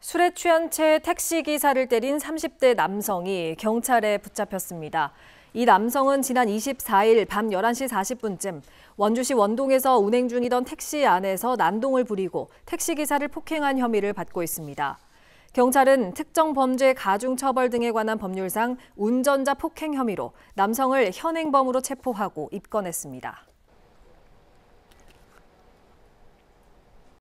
술에 취한 채 택시 기사를 때린 30대 남성이 경찰에 붙잡혔습니다. 이 남성은 지난 24일 밤 11시 40분쯤 원주시 원동에서 운행 중이던 택시 안에서 난동을 부리고 택시 기사를 폭행한 혐의를 받고 있습니다. 경찰은 특정 범죄 가중 처벌 등에 관한 법률상 운전자 폭행 혐의로 남성을 현행범으로 체포하고 입건했습니다.